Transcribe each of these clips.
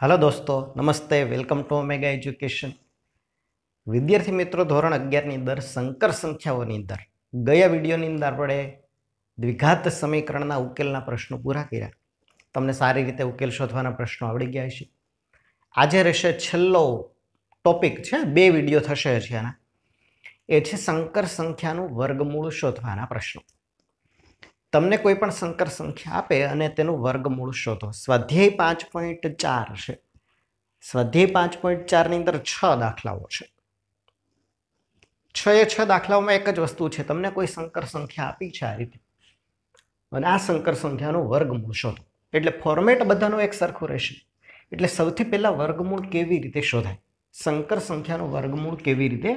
hello દોસ્તો નમસ્તે welcome to omega education વિદ્યાર્થી મિત્રો ધોરણ અગિયારની અંદર સંકર સંખ્યાઓની અંદર ગયા વિડીયોની અંદર આપણે દ્વિઘાત સમીકરણના ઉકેલના પ્રશ્નો પૂરા કર્યા તમને સારી રીતે ઉકેલ શોધવાના પ્રશ્નો આવડી ગયા છે આજે રહેશે છેલ્લો ટોપિક છે બે વિડીયો થશે હજી આના એ છે સંકર સંખ્યાનું વર્ગમૂળ શોધવાના પ્રશ્નો તમને કોઈ પણ સંકર સંખ્યા આપે અને તેનું વર્ગમૂળ શોધો સ્વાધ્યાય પાંચ પોઈન્ટ ચાર છે સ્વાધ્યાય પાંચ પોઈન્ટ ચારની અંદર છ દાખલાઓ છે છ એ છ દાખલાઓમાં એક જ વસ્તુ છે તમને કોઈ સંકર સંખ્યા આપી છે આ રીતે અને આ સંકર સંખ્યાનું વર્ગમૂળ શોધો એટલે ફોર્મેટ બધાનું એક સરખું રહેશે એટલે સૌથી પહેલાં વર્ગમૂળ કેવી રીતે શોધાય સંકર સંખ્યાનું વર્ગમૂળ કેવી રીતે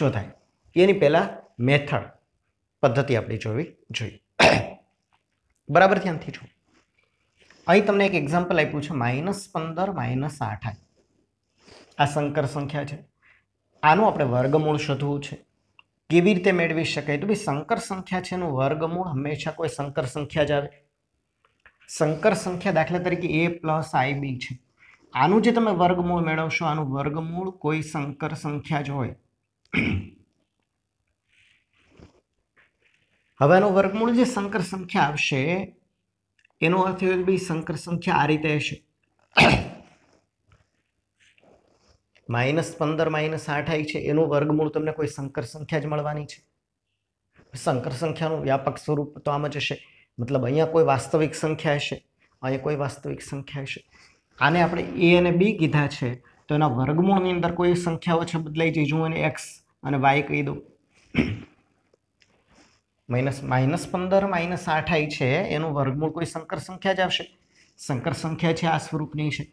શોધાય એની પહેલાં મેથડ પદ્ધતિ આપણે જોવી જોઈએ બરાબર ધ્યાનથી છું અહીં તમને એક એક્ઝામ્પલ આપ્યું છે માઇનસ પંદર માઇનસ આઠ આ સંકર સંખ્યા છે આનું આપણે વર્ગમૂળ શોધવું છે કેવી રીતે મેળવી શકાય તો ભાઈ સંકર સંખ્યા છે એનું વર્ગમૂળ હંમેશા કોઈ સંકર સંખ્યા જ આવે સંકર સંખ્યા દાખલા તરીકે એ પ્લસ આઈબી છે આનું જે તમે વર્ગમૂળ મેળવશો આનું વર્ગમૂળ કોઈ સંકર સંખ્યા જ હોય હવે આનું વર્ગમૂળ જે સંકર સંખ્યા આવશે એનો અર્થ એવો કે ભાઈ સંકર સંખ્યા આ રીતે હશે માઇનસ પંદર માઇનસ આઠ આવી છે એનું વર્ગમૂળ તમને કોઈ સંકર સંખ્યા જ મળવાની છે સંકર સંખ્યાનું વ્યાપક સ્વરૂપ તો આમ જ હશે મતલબ અહીંયા કોઈ વાસ્તવિક સંખ્યા હશે અહીંયા કોઈ વાસ્તવિક સંખ્યા હશે આને આપણે એ અને બી કીધા છે તો એના વર્ગમૂળની અંદર કોઈ સંખ્યાઓ છે બદલાઈ જઈ હું એને એક્સ અને વાય કહી દઉં માઇનસ માઇનસ પંદર માઇનસ આઠ આઠાઈ છે એનું વર્ગમૂળ કોઈ સંકર સંખ્યા જ આવશે સંકર સંખ્યા છે આ સ્વરૂપની છે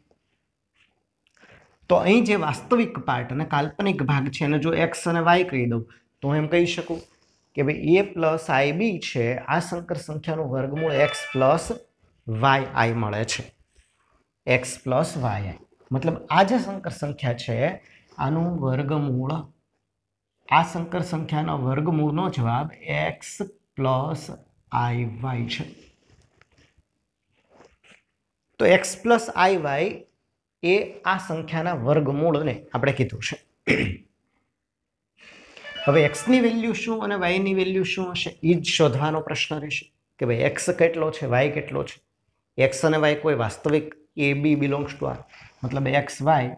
તો અહીં જે વાસ્તવિક પાર્ટ અને કાલ્પનિક ભાગ છે એને જો એક્સ અને વાય કહી દઉં તો હું એમ કહી શકું કે ભાઈ એ પ્લસ આઈબી છે આ સંકર સંખ્યાનું વર્ગમૂળ એક્સ પ્લસ વાય આઈ મળે છે એક્સ પ્લસ વાય આઈ મતલબ આ જે સંકર સંખ્યા છે આનું વર્ગમૂળ આ સંકર સંખ્યાના વર્ગમૂળનો જવાબ એક્સ પ્લસ આઈ વાય છે તો એક્સ પ્લસ આઈ વાય એ આ સંખ્યાના વર્ગમૂળને આપણે કીધું છે હવે એક્સની વેલ્યુ શું અને વાયની વેલ્યુ શું હશે એ જ શોધવાનો પ્રશ્ન રહેશે કે ભાઈ એક્સ કેટલો છે વાય કેટલો છે એક્સ અને વાય કોઈ વાસ્તવિક a b belongs to R મતલબ x y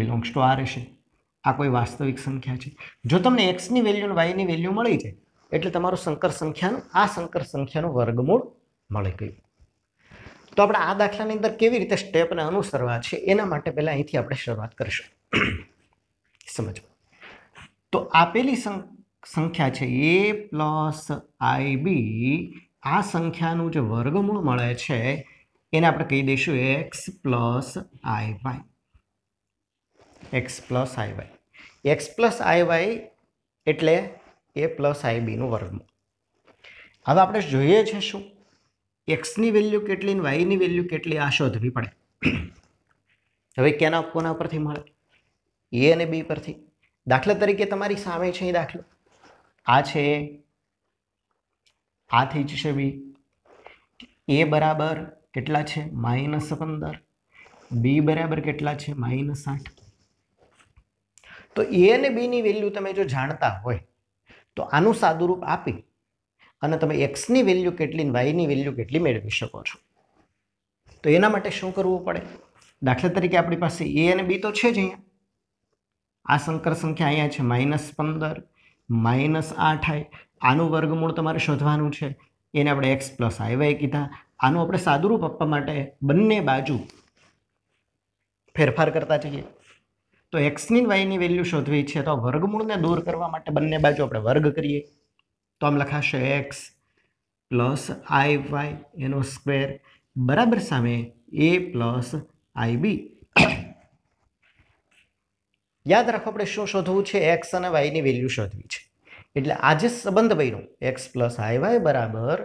belongs to R હશે આ કોઈ વાસ્તવિક સંખ્યા છે જો તમને એક્સની વેલ્યુ અને વાયની વેલ્યુ મળી જાય એટલે તમારું સંકર સંખ્યાનું આ સંકર સંખ્યાનું વર્ગમૂળ મળી ગયું તો આપણે આ દાખલાની અંદર કેવી રીતે સ્ટેપને અનુસરવા છે એના માટે પહેલાં અહીંથી આપણે શરૂઆત કરીશું સમજો તો આપેલી સંખ્યા છે એ પ્લસ આઈ બી આ સંખ્યાનું જે વર્ગમૂળ મળે છે એને આપણે કહી દઈશું એક્સ પ્લસ આઈ વાય એક્સ પ્લસ આઈ વાય એક્સ પ્લસ આઈ વાય એટલે એ પ્લસ આઈ બીનું વર્ગમૂળ હવે આપણે જોઈએ છે શું એક્સની વેલ્યુ કેટલી ને વાયની વેલ્યુ કેટલી આ શોધવી પડે હવે ક્યાંના કોના પરથી મળે એ અને બી પરથી દાખલા તરીકે તમારી સામે છે એ દાખલો આ છે આથી જ છે બી એ બરાબર કેટલા છે માઇનસ પંદર બી બરાબર કેટલા છે માઇનસ આઠ તો એ અને બીની વેલ્યુ તમે જો જાણતા હોય તો આનું સાદુરૂપ આપી અને તમે એક્સની વેલ્યુ કેટલી અને વાયની વેલ્યુ કેટલી મેળવી શકો છો તો એના માટે શું કરવું પડે દાખલા તરીકે આપણી પાસે એ અને બી તો છે જ અહીંયા આ સંકર સંખ્યા અહીંયા છે માઇનસ પંદર માઇનસ આઠ આય આનું વર્ગમૂળ તમારે શોધવાનું છે એને આપણે એક્સ પ્લસ આઈવાય કીધા આનું આપણે સાદુરૂપ આપવા માટે બંને બાજુ ફેરફાર કરતા જઈએ તો એક્સની વાયની વેલ્યુ શોધવી છે તો વર્ગમૂળને દૂર કરવા માટે બંને બાજુ આપણે વર્ગ કરીએ તો આમ લખાશે એક્સ પ્લસ આઈ વાય એનો સ્ક્વેર બરાબર સામે એ પ્લસ આઈ બી યાદ રાખો આપણે શું શોધવું છે એક્સ અને વાયની વેલ્યુ શોધવી છે એટલે આજે સંબંધ બન્યો એક્સ પ્લસ આઈ વાય બરાબર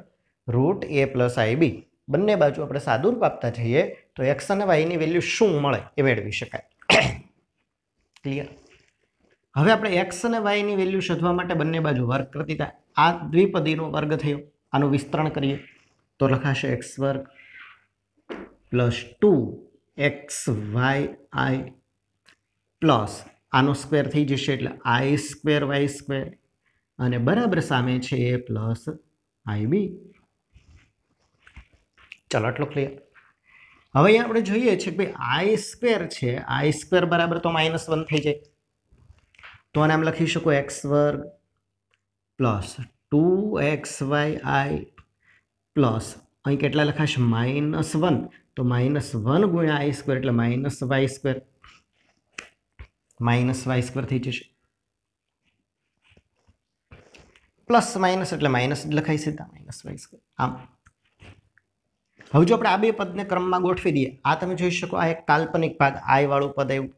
root a plus i b બંને બાજુ આપણે સાદુર આપતા જઈએ તો એક્સ અને વાયની વેલ્યુ શું મળે એ મેળવી શકાય ક્લિયર હવે આપણે એક્સ અને વાયની વેલ્યુ શોધવા માટે બંને બાજુ વર્ગ કરતી હતા આ દ્વિપદીનો વર્ગ થયો આનું વિસ્તરણ કરીએ તો લખાશે એક્સ વર્ગ plus two x y i plus આનો સ્ક્વેર થઈ જશે એટલે આઈ સ્ક્વેર વાય સ્ક્વેર અને બરાબર સામે છે એ પ્લસ આઈ બી ચાલો એટલો ક્લિયર હવે અહીંયા આપણે જોઈએ છે કે ભાઈ આઈ સ્ક્વેર છે આઈ સ્ક્વેર બરાબર તો માઇનસ વન થઈ જાય તો આને આમ લખી શકો એક્સ વર્ગ plus two x y i plus અહીં કેટલા લખાશે માઇનસ વન તો માઇનસ વન ગુણ્યા આઈ સ્ક્વેર એટલે minus y square minus y square થઈ જશે પ્લસ માઇનસ એટલે માઇનસ લખાય સીધા માઇનસ વાય સ્ક્વેર આમ હવે જો આપણે આ બે પદને ક્રમમાં ગોઠવી દઈએ આ તમે જોઈ શકો આ એક કાલ્પનિક ભાગ વાળું પદ એવું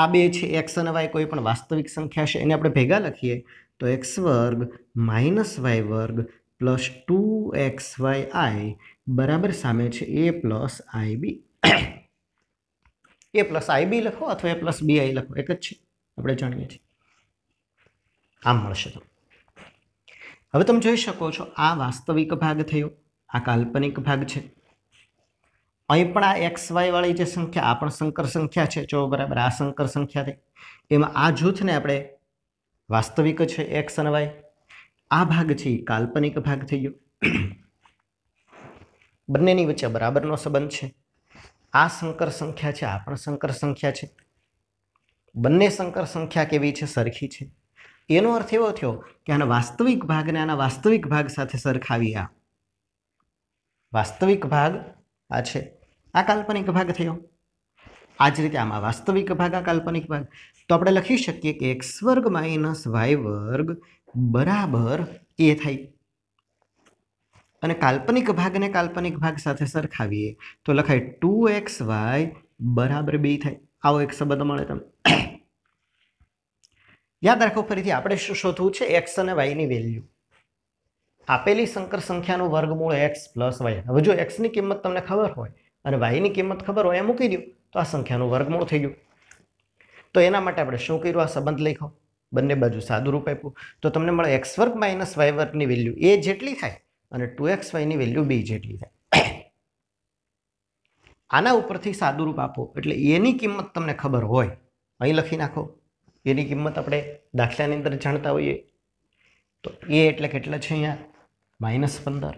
આ બે છે એક્સ અને વાય કોઈ પણ વાસ્તવિક સંખ્યા છે એને આપણે ભેગા લખીએ તો એક્સ વર્ગ માઇનસ વાય વર્ગ plus two x y i બરાબર સામે છે એ plus i B A plus i બી લખો અથવા એ પ્લસ બી આઈ લખો એક જ છે આપણે જાણીએ છીએ આમ મળશે તો હવે તમે જોઈ શકો છો આ વાસ્તવિક ભાગ થયો આ કાલ્પનિક ભાગ છે અહીં પણ આ એક્સ વાળી જે સંખ્યા આ પણ સંકર સંખ્યા છે જો બરાબર આ સંકર સંખ્યા થઈ એમાં આ જૂથને આપણે વાસ્તવિક છે એક્સ અને વાય આ ભાગ છે કાલ્પનિક ભાગ થઈ ગયો બંનેની વચ્ચે બરાબરનો સંબંધ છે આ સંકર સંખ્યા છે આ પણ સંકર સંખ્યા છે બંને સંકર સંખ્યા કેવી છે સરખી છે એનો અર્થ એવો થયો કે આના વાસ્તવિક ભાગને આના વાસ્તવિક ભાગ સાથે સરખાવી આ વાસ્તવિક ભાગ આ છે આ કાલ્પનિક ભાગ થયો આ જ રીતે આમાં વાસ્તવિક ભાગ આ કાલ્પનિક ભાગ તો આપણે લખી શકીએ કે એક્સ વર્ગ માઇનસ વાય વર્ગ બરાબર એ થાય અને કાલ્પનિક ભાગને કાલ્પનિક ભાગ સાથે સરખાવીએ તો લખાય ટુ એક્સ વાય બરાબર બી થાય આવો એક શબ્દ મળે તમને યાદ રાખો ફરીથી આપણે શું શોધવું છે એક્સ અને વાયની વેલ્યુ આપેલી સંકર સંખ્યાનું વર્ગમૂળ એક્સ પ્લસ વાય હવે જો એક્સની કિંમત તમને ખબર હોય અને વાયની કિંમત ખબર હોય એ મૂકી દો તો આ સંખ્યાનું વર્ગમૂળ થઈ ગયું તો એના માટે આપણે શું કર્યું આ સંબંધ લખો બંને બાજુ સાદું રૂપ આપ્યું તો તમને મળે એક્સ વર્ગ માઇનસ વાય વર્ગની વેલ્યુ એ જેટલી થાય અને ટુ એક્સ વાયની વેલ્યુ બી જેટલી થાય આના ઉપરથી સાદું રૂપ આપો એટલે એની કિંમત તમને ખબર હોય અહીં લખી નાખો એની કિંમત આપણે દાખલાની અંદર જાણતા હોઈએ તો એ એટલે કેટલા છે અહીંયા માઇનસ પંદર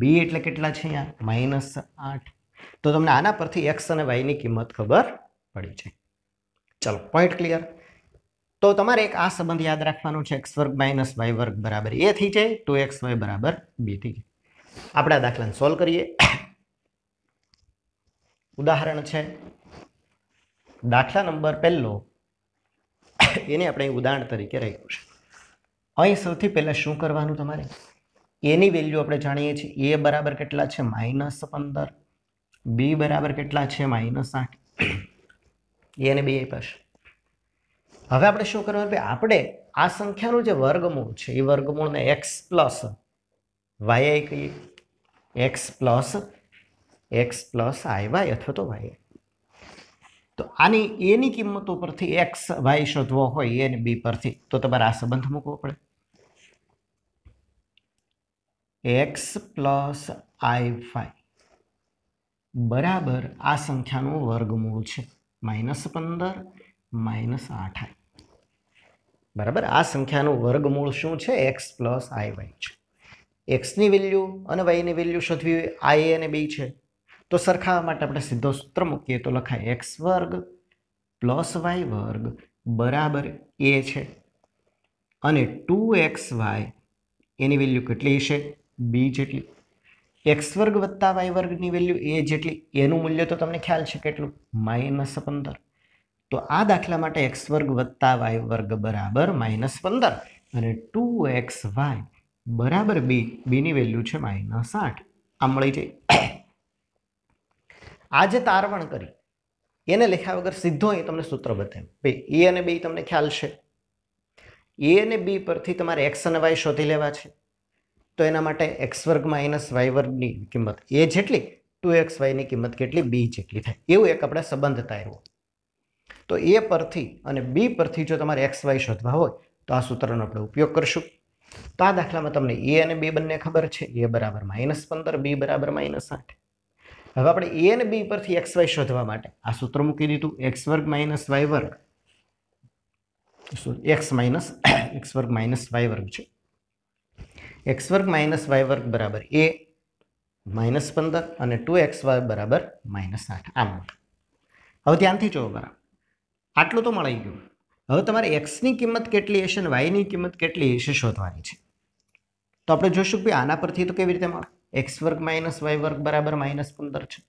બી એટલે કેટલા છે અહીંયા માઇનસ આઠ તો તમને આના પરથી એક્સ અને વાયની કિંમત ખબર પડી છે ચલો પોઈન્ટ ક્લિયર તો તમારે એક આ સંબંધ યાદ રાખવાનું છે એક્સ વર્ગ માઇનસ વાય વર્ગ બરાબર એ થઈ જાય ટુ એક્સ વાય બરાબર બી થઈ જાય આપણે આ દાખલાને સોલ્વ કરીએ ઉદાહરણ છે દાખલા નંબર પહેલો એને આપણે ઉદાહરણ તરીકે રાખ્યું છે અહીં સૌથી પહેલાં શું કરવાનું તમારે એની વેલ્યુ આપણે જાણીએ છીએ એ બરાબર કેટલા છે માઇનસ પંદર બી બરાબર કેટલા છે માઇનસ આઠ એને બે પાસે હવે આપણે શું કરવાનું ભાઈ આપણે આ સંખ્યાનું જે વર્ગમૂળ છે એ વર્ગમૂળને એક્સ પ્લસ વાય આઈ કહીએ એક્સ પ્લસ એક્સ પ્લસ આઈ વાય અથવા તો વાય તો આની એની કિંમત ઉપરથી એક્સ વાય શોધવો હોય એને બી પરથી તો તમારે આ સંબંધ મૂકવો પડે એક્સ પ્લસ આઈ ફાઈ બરાબર આ સંખ્યાનું વર્ગમૂળ છે માઇનસ પંદર માઇનસ આઠ આઈ બરાબર આ સંખ્યાનું વર્ગમૂળ શું છે એક્સ પ્લસ આઈ વાય છે એક્સની વેલ્યુ અને વાયની વેલ્યુ શોધવી હોય આઈ અને બી છે તો સરખાવા માટે આપણે સીધો સૂત્ર મૂકીએ તો લખાય એક્સ વર્ગ પ્લસ વાય વર્ગ બરાબર એ છે અને ટુ એક્સ વાય એની વેલ્યુ કેટલી છે બી જેટલી એક્સ વર્ગ વત્તા વાય વર્ગની વેલ્યુ એ જેટલી એનું મૂલ્ય તો તમને ખ્યાલ છે કેટલું માઇનસ પંદર તો આ દાખલા માટે એક્સ વર્ગ વત્તા વાય વર્ગ બરાબર માઇનસ પંદર અને ટુ એક્સ વાય બરાબર બી બીની વેલ્યુ છે માઇનસ આઠ આમ મળી જાય આ જે તારવણ કરી એને લેખા વગર સીધો એ તમને સૂત્ર બતાવ્યું ભાઈ એ અને બી તમને ખ્યાલ છે એ અને બી પરથી તમારે એક્સ અને વાય શોધી લેવા છે તો એના માટે એક્સ વર્ગ માઇનસ વાય વર્ગની કિંમત એ જેટલી ટુ એક્સ વાયની કિંમત કેટલી બી જેટલી થાય એવું એક આપણે સંબંધ તારવો તો એ પરથી અને બી પરથી જો તમારે એક્સ વાય શોધવા હોય તો આ સૂત્રનો આપણે ઉપયોગ કરશું તો આ દાખલામાં તમને એ અને બી બંને ખબર છે એ બરાબર માઇનસ પંદર બી બરાબર માઇનસ આઠ હવે આપણે એ અને બી પરથી એક્સ વાય શોધવા માટે આ સૂત્ર મૂકી દીધું એક્સ વર્ગ માઇનસ વાય વર્ગ એક્સ માઇનસ એક્સ વર્ગ માઇનસ વાય વર્ગ છે એક્સ વર્ગ માઇનસ વાય વર્ગ બરાબર એ માઇનસ પંદર અને ટુ એક્સ વાય બરાબર માઇનસ આઠ આમ હવે ધ્યાનથી જુઓ બરાબર આટલું તો મળી ગયું હવે તમારે એક્સની કિંમત કેટલી હશે અને વાયની કિંમત કેટલી હશે શોધવાની છે તો આપણે જોઈશું કે આના પરથી તો કેવી રીતે મળે એક્સ વર્ગ માઇનસ વાય વર્ગ બરાબર માઇનસ પંદર છે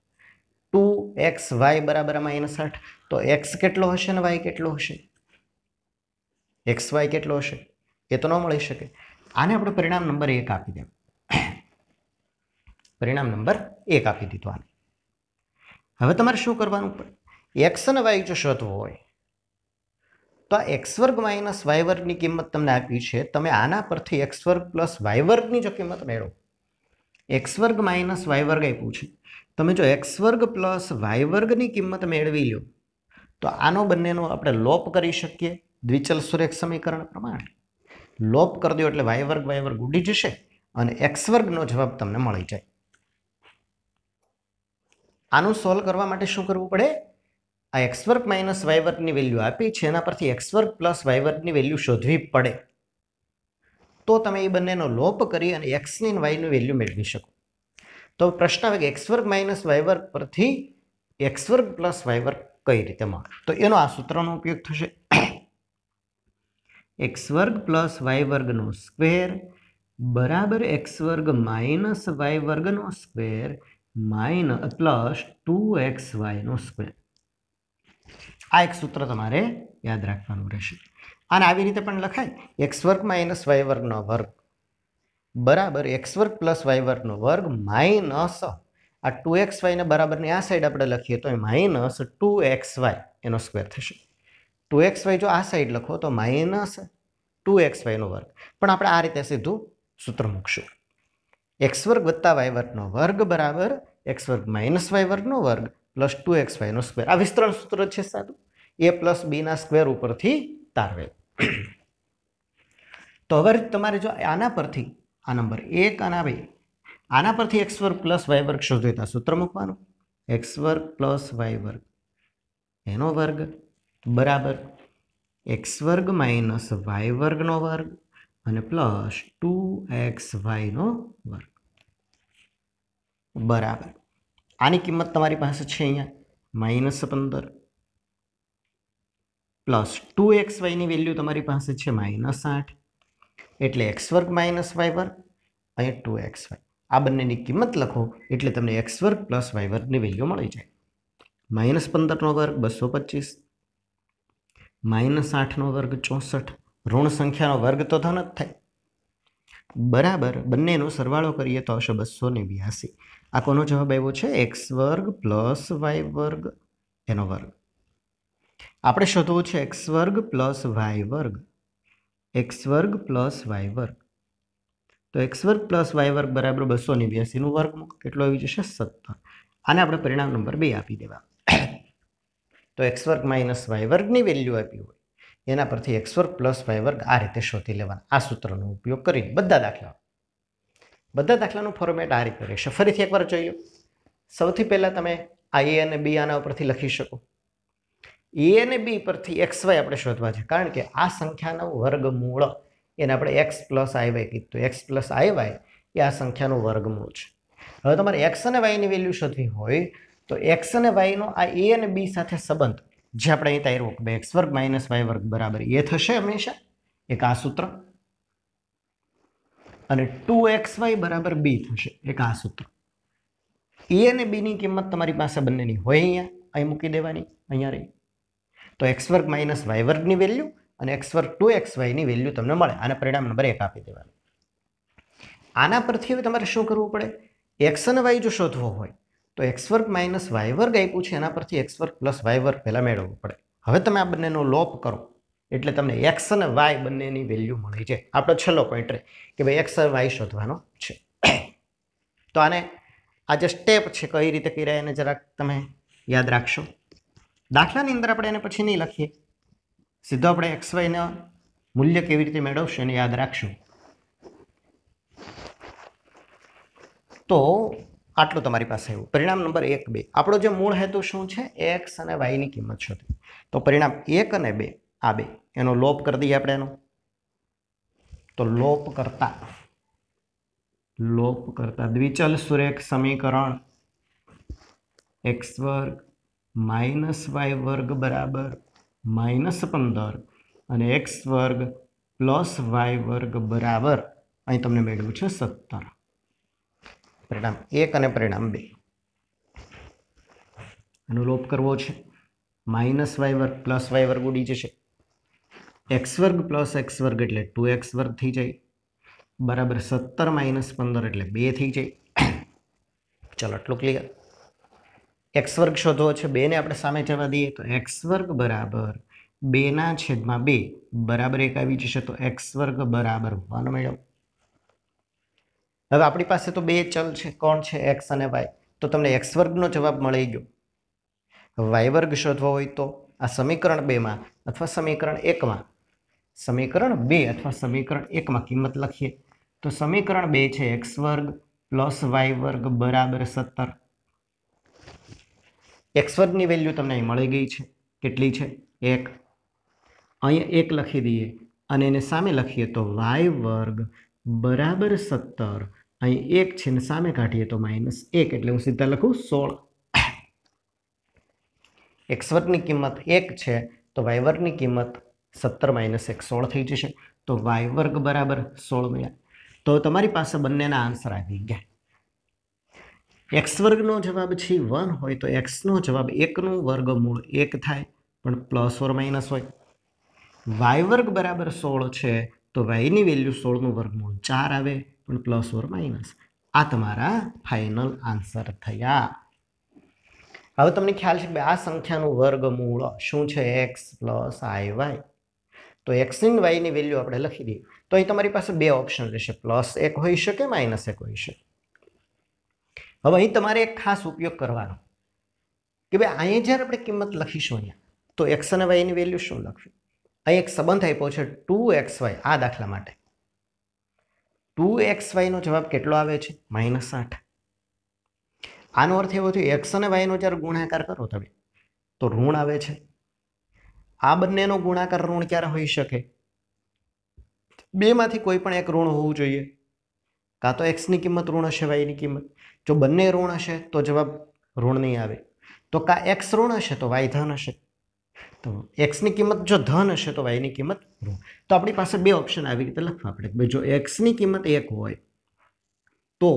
ટુ એક્સ વાય બરાબર માઇનસ આઠ તો એક્સ કેટલો હશે અને વાય કેટલો હશે એક્સ વાય કેટલો હશે એ તો ન મળી શકે આને આપણે પરિણામ નંબર એક આપી દે પરિણામ નંબર એક આપી દીધો આને હવે તમારે શું કરવાનું પડે એક્સ અને વાય જો શોધવો હોય તો આ એક્સ વર્ગ માઇનસ વાય વર્ગની કિંમત તમને આપી છે તમે આના પરથી એક્સ વર્ગ પ્લસ વાય વર્ગની જો કિંમત મેળવો એક્સ વર્ગ માઇનસ વાય વર્ગ આપ્યું છે તમે જો એક્સ વર્ગ પ્લસ વાય વર્ગની કિંમત મેળવી લો તો આનો બંનેનો આપણે લોપ કરી શકીએ દ્વિચલ સુરેખ સમીકરણ પ્રમાણે લોપ કરી દો એટલે વાય વર્ગ વાય વર્ગ ઉડી જશે અને એક્સ વર્ગનો જવાબ તમને મળી જાય આનું સોલ્વ કરવા માટે શું કરવું પડે આ એક્સ વર્ગ માઇનસ વાય વર્ગની વેલ્યુ આપી છે એના પરથી એક્સ વર્ગ પ્લસ વાય વર્ગની વેલ્યુ શોધવી પડે તો તમે એ બંનેનો લોપ કરી અને એક્સની અને વાયની વેલ્યુ મેળવી શકો તો પ્રશ્ન આવે કે એક્સ વર્ગ માઇનસ વાય વર્ગ પરથી એક્સ વર્ગ પ્લસ વાય વર્ગ કઈ રીતે મળે તો એનો આ સૂત્રનો ઉપયોગ થશે એક્સ વર્ગ પ્લસ વાય વર્ગનો સ્ક્વેર બરાબર એક્સ વર્ગ માઇનસ વાય વર્ગનો square minus plus two x વાયનો સ્ક્વેર આ એક સૂત્ર તમારે યાદ રાખવાનું રહેશે અને આવી રીતે પણ લખાય એક્સ વર્ગ માઇનસ વાય વર્ગનો વર્ગ બરાબર એક્સ વર્ગ પ્લસ વાય વર્ગનો વર્ગ માઇનસ આ ટુ એક્સ વાયને બરાબરની આ સાઈડ આપણે લખીએ તો a minus two x y એનો સ્ક્વેર થશે ટુ એક્સ વાય જો આ સાઈડ લખો તો માઇનસ ટુ એક્સ વાયનો વર્ગ પણ આપણે આ રીતે સીધું સૂત્ર મૂકશું એક્સ વર્ગ વત્તા વાય વર્ગનો વર્ગ બરાબર એક્સ વર્ગ માઇનસ વાય વર્ગનો વર્ગ પ્લસ ટુ એક્સ વાયનો સ્ક્વેર આ વિસ્તરણ સૂત્ર છે સાદું એ પ્લસ બીના સ્ક્વેર ઉપરથી તારવે તો હવે તમારે જો આના પરથી આ નંબર એક આના બે આના પરથી એક્સ વર્ગ પ્લસ વાય વર્ગ શોધો ત્યાં સૂત્ર મૂકવાનું એક્સ વર્ગ પ્લસ વાય વર્ગ એનો વર્ગ બરાબર એક્સ વર્ગ માઇનસ વાય વર્ગનો વર્ગ અને પ્લસ ટુ એક્સ વાયનો વર્ગ બરાબર આની કિંમત તમારી પાસે છે અહીંયા માઇનસ પંદર પ્લસ ટુ એક્સ વાયની વેલ્યુ તમારી પાસે છે માઇનસ આઠ એટલે એક્સ વર્ગ માઇનસ વાય વર્ગ અહીંયા ટુ એક્સ વાય આ બંનેની કિંમત લખો એટલે તમને એક્સ વર્ગ પ્લસ વાય વર્ગની વેલ્યુ મળી જાય માઇનસ પંદરનો વર્ગ બસો પચીસ માઇનસ આઠનો વર્ગ ચોસઠ ઋણ સંખ્યાનો વર્ગ તો ધન જ થાય બરાબર બંનેનો સરવાળો કરીએ તો હશે બસો ને બ્યાસી આ કોનો જવાબ આવ્યો છે એક્સ વર્ગ પ્લસ વાય વર્ગ એનો વર્ગ આપણે શોધવું છે એક્સ વર્ગ પ્લસ વાય વર્ગ એક્સ વર્ગ પ્લસ વાય વર્ગ તો એક્સ વર્ગ પ્લસ વાય વર્ગ બરાબર બસો ને બ્યાસીનું વર્ગમૂળ કેટલો આવી જશે સત્તર આને આપણે પરિણામ નંબર બે આપી દેવા તો એક્સ વર્ગ માઇનસ વાય વર્ગની વેલ્યુ આપી હોય એના પરથી એક્સ વર્ગ પ્લસ વાય વર્ગ આ રીતે શોધી લેવાના આ સૂત્રનો ઉપયોગ કરીને બધા દાખલા બધા દાખલાનું ફોર્મેટ આ રીતે રહેશે ફરીથી એકવાર જોઈ લો સૌથી પહેલાં તમે આ એ અને બી આના ઉપરથી લખી શકો એ અને બી પરથી એક્સ વાય આપણે શોધવા છે કારણ કે આ સંખ્યાનો વર્ગમૂળ એને આપણે એક્સ પ્લસ આઈ વાય કીધું એક્સ પ્લસ આઈ વાય એ આ સંખ્યાનું વર્ગમૂળ છે હવે તમારે એક્સ અને વાયની વેલ્યુ શોધવી હોય તો એક્સ અને વાયનો આ એ અને બી સાથે સંબંધ જે આપણે અહીં તાર્યો કે ભાઈ એક્સ વર્ગ માઇનસ વાય વર્ગ બરાબર એ થશે હંમેશા એક આ સૂત્ર અને ટુ એક્સ વાય બરાબર બી થશે એક આ સૂત્ર એ અને બીની કિંમત તમારી પાસે બંનેની હોય અહીંયા અહીં મૂકી દેવાની અહીંયા રહી તો એક્સ વર્ગ માઇનસ વાય વર્ગની વેલ્યુ અને એક્સ વર્ગ ટુ એક્સ વાયની વેલ્યુ તમને મળે આના પરિણામ નંબર એક આપી દેવાનું આના પરથી હવે તમારે શું કરવું પડે એક્સ અને વાય જો શોધવો હોય તો એક્સ વર્ગ માઇનસ વાય વર્ગ આપ્યું છે એના પરથી એક્સ વર્ગ પ્લસ વાય વર્ગ પહેલાં મેળવવું પડે હવે તમે આ બંનેનો લોપ કરો એટલે તમને એક્સ અને વાય બંનેની વેલ્યુ મળી જાય આપણો છેલ્લો પોઈન્ટ રહે કે ભાઈ એક્સ અને વાય શોધવાનો છે તો આને આ જે સ્ટેપ છે કઈ રીતે કર્યા એને જરાક તમે યાદ રાખશો દાખલાની અંદર આપણે એને પછી નહીં લખીએ સીધો આપણે એક્સ વાયના મૂલ્ય કેવી રીતે મેળવશું એને યાદ રાખશું તો આટલું તમારી પાસે એવું પરિણામ નંબર એક બે આપણો જે મૂળ હેતુ શું છે એક્સ અને વાયની કિંમત શોધવી તો પરિણામ એક અને બે આ બે એનો લોપ કરી દઈએ આપણે એનો તો લોપ કરતા લોપ કરતા દ્વિચલ સુરેખ સમીકરણ એક્સ વર્ગ માઇનસ વાય વર્ગ બરાબર માઇનસ પંદર અને એક્સ વર્ગ પ્લસ વાય વર્ગ બરાબર અહીં તમને મેળવ્યું છે સત્તર પરિણામ એક અને પરિણામ બે આનો લોપ કરવો છે માઇનસ વાય વર્ગ પ્લસ વાય વર્ગ ઉડી જશે એક્સ વર્ગ પ્લસ એક્સ વર્ગ એટલે ટુ એક્સ વર્ગ થઈ જાય બરાબર સત્તર માઇનસ પંદર એટલે બે થઈ જાય ચલો આટલું ક્લિયર એક્સ વર્ગ શોધવો છે બેને આપણે સામે જવા દઈએ તો એક્સ વર્ગ બરાબર બેના છેદમાં બે બરાબર એક આવી જશે તો એક્સ વર્ગ બરાબર વન મેળવ હવે આપણી પાસે તો બે ચલ છે કોણ છે એક્સ અને વાય તો તમને એક્સ વર્ગનો જવાબ મળી ગયો વાય વર્ગ શોધવો હોય તો આ સમીકરણ બેમાં અથવા સમીકરણ એકમાં સમીકરણ બે અથવા સમીકરણ એકમાં કિંમત લખીએ તો સમીકરણ બે છે એક્સ વર્ગ પ્લસ વાય વર્ગ બરાબર સત્તર એક્સ વર્ગની વેલ્યુ તમને અહીં મળી ગઈ છે કેટલી છે એક અહીંયા એક લખી દઈએ અને એને સામે લખીએ તો વાય વર્ગ બરાબર સત્તર અહીં એક છે ને સામે કાઢીએ તો માઇનસ એક એટલે હું સીધા લખું સોળ એક્સ વર્ગની કિંમત એક છે તો વાયવર્ગની કિંમત સત્તર માઇનસ એક સોળ થઈ જશે તો વાય વર્ગ બરાબર સોળ મળ્યા તો તમારી પાસે બંનેના આન્સર આવી ગયા એક્સ વર્ગનો જવાબ છે વન હોય તો એક્સનો જવાબ એકનું વર્ગ મૂળ એક થાય પણ પ્લસ ઓર માઇનસ હોય વાય વર્ગ બરાબર સોળ છે તો વાયની વેલ્યુ સોળનું વર્ગમૂળ ચાર આવે પણ પ્લસ ઓર માઇનસ આ તમારા ફાઇનલ આન્સર થયા હવે તમને ખ્યાલ છે કે આ સંખ્યાનું વર્ગમૂળ શું છે એક્સ પ્લસ આઈ વાય તો એક્સ ઇન વાયની વેલ્યુ આપણે લખી દઈએ તો અહીં તમારી પાસે બે ઓપ્શન રહેશે પ્લસ એક હોઈ શકે માઇનસ એક હોઈ શકે હવે અહીં તમારે એક ખાસ ઉપયોગ કરવાનો કે ભાઈ અહીંયા જ્યારે આપણે કિંમત લખીશું અહીંયા તો એક્સ અને વાયની વેલ્યુ શું લખવી અહીં એક સંબંધ આપ્યો છે ટુ એક્સ વાય આ દાખલા માટે ટુ એક્સ વાયનો જવાબ કેટલો આવે છે માઇનસ આઠ આનો અર્થ એવો છે એક્સ અને વાયનો જ્યારે ગુણાકાર કરો તમે તો ઋણ આવે છે આ બંનેનો ગુણાકાર ઋણ ક્યારે હોઈ શકે બેમાંથી કોઈ પણ એક ઋણ હોવું જોઈએ કાં તો એક્સની કિંમત ઋણ હશે વાયની કિંમત જો બંને ઋણ હશે તો જવાબ ઋણ નહીં આવે તો કાં એક્સ ઋણ હશે તો વાય ધન હશે તો એક્સની કિંમત જો ધન હશે તો વાયની કિંમત ઋણ તો આપણી પાસે બે ઓપ્શન આવી રીતે લખવા પડે જો એક્સની કિંમત એક હોય તો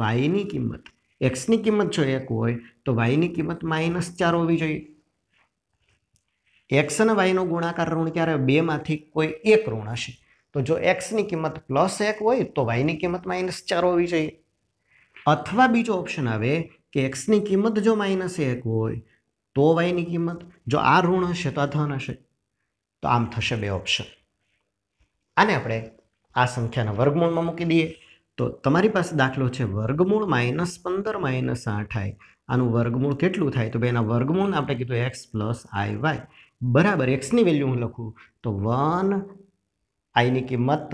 વાયની કિંમત એક્સની કિંમત જો એક હોય તો વાયની કિંમત માઇનસ ચાર હોવી જોઈએ એક્સ અને વાયનો ગુણાકાર ઋણ ક્યારે બેમાંથી કોઈ એક ઋણ હશે તો જો એક્સની કિંમત પ્લસ એક હોય તો વાયની કિંમત માઇનસ ચાર હોવી જોઈએ અથવા બીજો ઓપ્શન આવે કે એક્સની કિંમત જો માઇનસ એક હોય તો વાયની કિંમત જો આ ઋણ હશે તો આ ધન હશે તો આમ થશે બે ઓપ્શન આને આપણે આ સંખ્યાના વર્ગમૂળમાં મૂકી દઈએ તો તમારી પાસે દાખલો છે વર્ગમૂળ માઇનસ પંદર માઇનસ આઠ આય આનું વર્ગમૂળ કેટલું થાય તો ભાઈ એના વર્ગમૂળ આપણે કીધું એક્સ પ્લસ આઈ વાય બરાબર એક્સની વેલ્યુ હું લખું તો વન આઈની કિંમત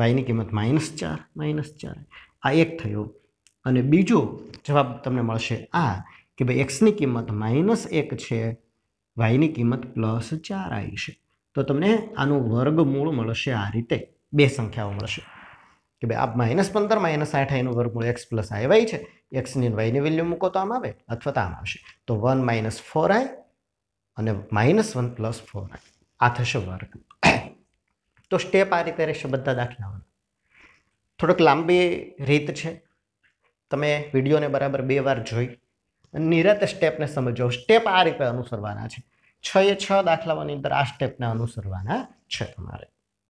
વાયની કિંમત માઇનસ ચાર માઇનસ ચાર આ એક થયો અને બીજો જવાબ તમને મળશે આ કે ભાઈ એક્સની કિંમત માઇનસ એક છે વાયની કિંમત પ્લસ ચાર આવી છે તો તમને આનું વર્ગમૂળ મળશે આ રીતે બે સંખ્યાઓ મળશે કે ભાઈ આ માઇનસ પંદર માઇનસ આઠ એનું વર્ગમૂળ એક્સ પ્લસ આઈ વાય છે એક્સની વાયની વેલ્યુ મૂકો તો આમ આવે અથવા તો આમ આવશે તો વન માઇનસ ફોર આઈ અને માઇનસ વન પ્લસ ફોર આ થશે વર્ગ તો સ્ટેપ આ રીતે રહેશે બધા દાખલાઓના થોડોક લાંબી રીત છે તમે વિડીયોને બરાબર બે વાર જોઈ નિરત સ્ટેપને સમજો સ્ટેપ આ રીતે અનુસરવાના છે છ એ છ દાખલાઓની અંદર આ સ્ટેપને અનુસરવાના છે તમારે